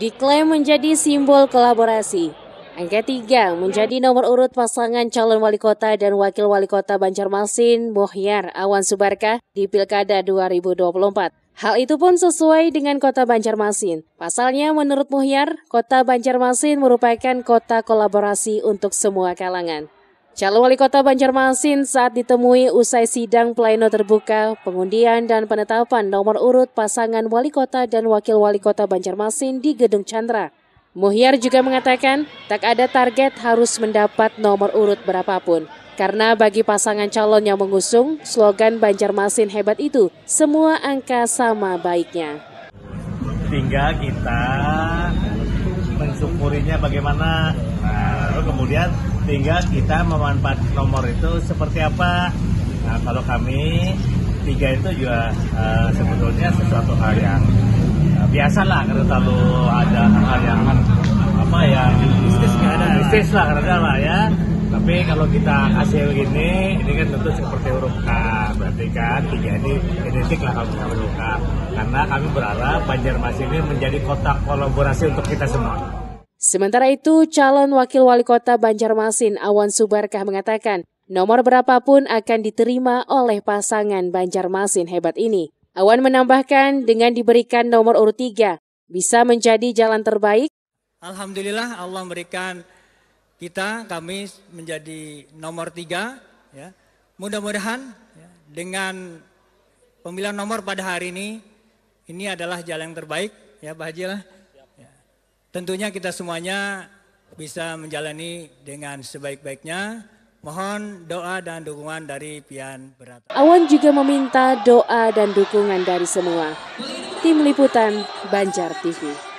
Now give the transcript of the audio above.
diklaim menjadi simbol kolaborasi. Angka tiga menjadi nomor urut pasangan calon wali kota dan wakil wali kota Banjarmasin Mohyar Awan Subarka di Pilkada 2024. Hal itu pun sesuai dengan kota Banjarmasin. Pasalnya menurut Muhyar, kota Banjarmasin merupakan kota kolaborasi untuk semua kalangan. Calon Wali Kota Banjarmasin saat ditemui usai sidang pleno terbuka pengundian dan penetapan nomor urut pasangan Wali Kota dan Wakil Wali Kota Banjarmasin di Gedung Chandra. Muhyar juga mengatakan tak ada target harus mendapat nomor urut berapapun. Karena bagi pasangan calon yang mengusung, slogan Banjarmasin hebat itu, semua angka sama baiknya. Tinggal kita mensyukurinya bagaimana. Nah, baru kemudian tinggal kita memanfaatkan nomor itu seperti apa nah kalau kami tiga itu juga uh, sebetulnya sesuatu hal yang uh, eh, biasa lah karena selalu ada hal yang apa ya bisnis nggak ada bisnis lah karena lah ya tapi kalau kita hasil begini, ini kan tentu seperti huruf K, berarti kan tiga ini identik lah kalau huruf K. Karena kami berharap Banjarmasin ini menjadi kotak kolaborasi untuk kita semua. Sementara itu, calon wakil wali kota Banjarmasin Awan Subarkah mengatakan, nomor berapapun akan diterima oleh pasangan Banjarmasin hebat ini. Awan menambahkan, dengan diberikan nomor urut tiga bisa menjadi jalan terbaik. Alhamdulillah Allah memberikan kita, kami menjadi nomor tiga. Ya. Mudah-mudahan ya, dengan pemilihan nomor pada hari ini, ini adalah jalan yang terbaik ya Pak Haji lah Tentunya kita semuanya bisa menjalani dengan sebaik-baiknya. Mohon doa dan dukungan dari Pian Berat. Awan juga meminta doa dan dukungan dari semua. Tim Liputan Banjar TV.